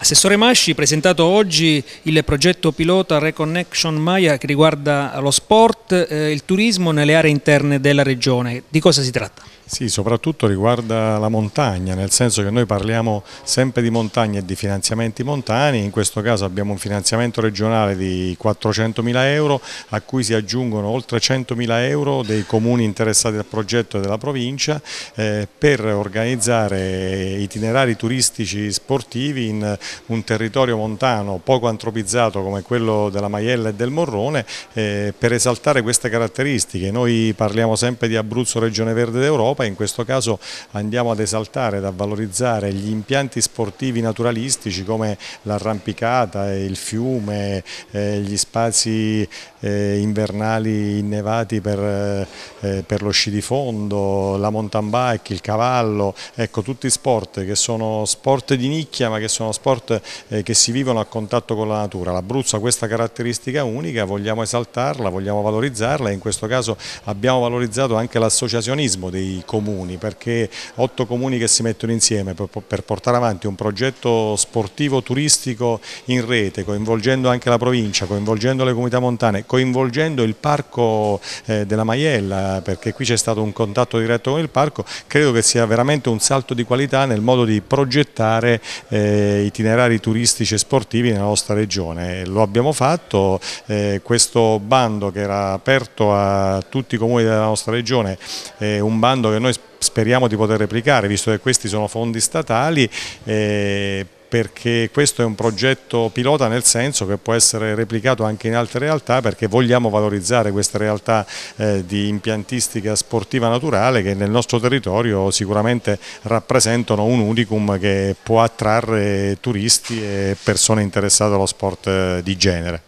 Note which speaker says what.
Speaker 1: Assessore Masci, presentato oggi il progetto pilota Reconnection Maya che riguarda lo sport e eh, il turismo nelle aree interne della regione. Di cosa si tratta?
Speaker 2: Sì, soprattutto riguarda la montagna, nel senso che noi parliamo sempre di montagna e di finanziamenti montani, in questo caso abbiamo un finanziamento regionale di 400.000 euro a cui si aggiungono oltre 100.000 euro dei comuni interessati al progetto e della provincia eh, per organizzare itinerari turistici sportivi in un territorio montano poco antropizzato come quello della Maiella e del Morrone eh, per esaltare queste caratteristiche. Noi parliamo sempre di Abruzzo Regione Verde d'Europa e in questo caso andiamo ad esaltare, a valorizzare gli impianti sportivi naturalistici come l'arrampicata, eh, il fiume, eh, gli spazi eh, invernali innevati per, eh, eh, per lo sci di fondo, la mountain bike, il cavallo, ecco tutti sport che sono sport di nicchia ma che sono sport sport eh, che si vivono a contatto con la natura. L'Abruzzo ha questa caratteristica unica, vogliamo esaltarla, vogliamo valorizzarla e in questo caso abbiamo valorizzato anche l'associazionismo dei comuni perché otto comuni che si mettono insieme per portare avanti un progetto sportivo turistico in rete, coinvolgendo anche la provincia, coinvolgendo le comunità montane, coinvolgendo il parco eh, della Maiella perché qui c'è stato un contatto diretto con il parco, credo che sia veramente un salto di qualità nel modo di progettare eh, itinerari itinerari turistici e sportivi nella nostra regione. Lo abbiamo fatto, eh, questo bando che era aperto a tutti i comuni della nostra regione, è un bando che noi speriamo di poter replicare, visto che questi sono fondi statali, eh, perché questo è un progetto pilota nel senso che può essere replicato anche in altre realtà perché vogliamo valorizzare questa realtà eh, di impiantistica sportiva naturale che nel nostro territorio sicuramente rappresentano un unicum che può attrarre turisti e persone interessate allo sport eh, di genere.